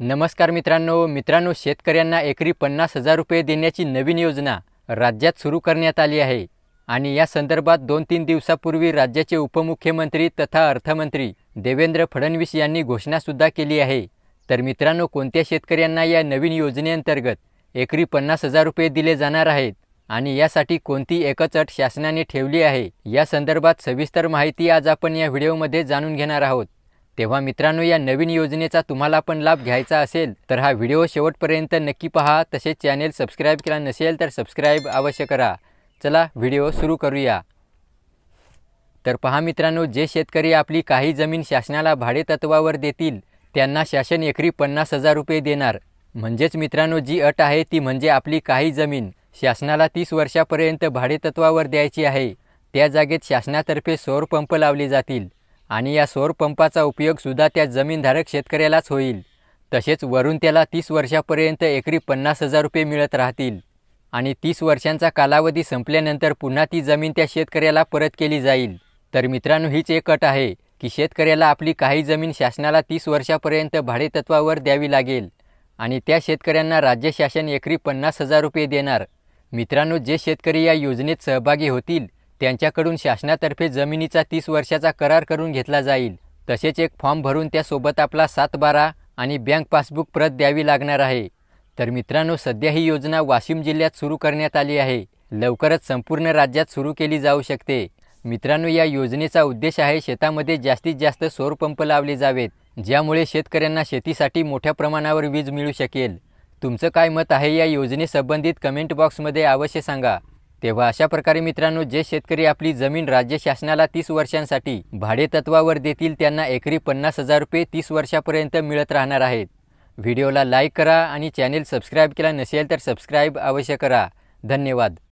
नमस्कार मित्रांनो मित्रांनो शेतकऱ्यांना एकरी पन्नास हजार रुपये देण्याची नवीन योजना राज्यात सुरू करण्यात आली आहे आणि या संदर्भात दोन तीन दिवसापूर्वी राज्याचे उपमुख्यमंत्री तथा अर्थमंत्री देवेंद्र फडणवीस यांनी घोषणासुद्धा केली आहे तर मित्रांनो कोणत्या शेतकऱ्यांना या नवीन योजनेअंतर्गत एकरी पन्नास हजार रुपये दिले जाणार आहेत आणि यासाठी कोणती एकच अट शासनाने ठेवली आहे या संदर्भात सविस्तर माहिती आज आपण या व्हिडिओमध्ये जाणून घेणार आहोत तेव्हा मित्रांनो या नवीन योजनेचा तुम्हाला पण लाभ घ्यायचा असेल तर हा व्हिडिओ शेवटपर्यंत नक्की पहा तसेच चॅनेल सबस्क्राईब केला नसेल तर सबस्क्राईब अवश्य करा चला व्हिडिओ सुरू करूया तर पहा मित्रांनो जे शेतकरी आपली काही जमीन शासनाला भाडेतत्वावर देतील त्यांना शासन एकरी पन्नास हजार रुपये देणार म्हणजेच मित्रांनो जी अट आहे ती म्हणजे आपली काही जमीन शासनाला तीस वर्षापर्यंत भाडेतत्वावर द्यायची आहे त्या जागेत शासनातर्फे सौर पंप लावले जातील आणि या सौरपंपाचा उपयोगसुद्धा त्या जमीनधारक शेतकऱ्यालाच होईल तसेच वरून त्याला तीस वर्षापर्यंत एकरी पन्नास हजार रुपये मिळत राहतील आणि तीस वर्षांचा कालावधी संपल्यानंतर पुन्हा ती जमीन त्या शेतकऱ्याला परत केली जाईल तर मित्रांनो हीच एक अट आहे की शेतकऱ्याला आपली काही जमीन शासनाला तीस वर्षापर्यंत भाडेतत्वावर द्यावी लागेल आणि त्या शेतकऱ्यांना राज्य शासन एकरी पन्नास हजार रुपये देणार मित्रांनो जे शेतकरी या योजनेत सहभागी होतील त्यांच्याकडून शासनातर्फे जमिनीचा तीस वर्षाचा करार करून घेतला जाईल तसेच एक फॉर्म भरून त्यासोबत आपला सात बारा आणि बँक पासबुक प्रत द्यावी लागणार आहे तर मित्रांनो सध्या ही योजना वाशिम जिल्ह्यात सुरू करण्यात आली आहे लवकरच संपूर्ण राज्यात सुरू केली जाऊ शकते मित्रांनो या योजनेचा उद्देश आहे शेतामध्ये जास्तीत जास्त सौरपंप लावले जावेत ज्यामुळे शेतकऱ्यांना शेतीसाठी मोठ्या प्रमाणावर वीज मिळू शकेल तुमचं काय मत आहे या योजनेसंबंधित कमेंट बॉक्समध्ये अवश्य सांगा तेव्हा अशा प्रकारे मित्रांनो जे शेतकरी आपली जमीन राज्य शासनाला तीस वर्षांसाठी भाडे तत्वावर देतील त्यांना एकरी पन्नास हजार रुपये तीस वर्षापर्यंत मिळत राहणार आहेत व्हिडिओला लाईक करा आणि चॅनेल सबस्क्राईब केला नसेल तर सबस्क्राईब अवश्य करा धन्यवाद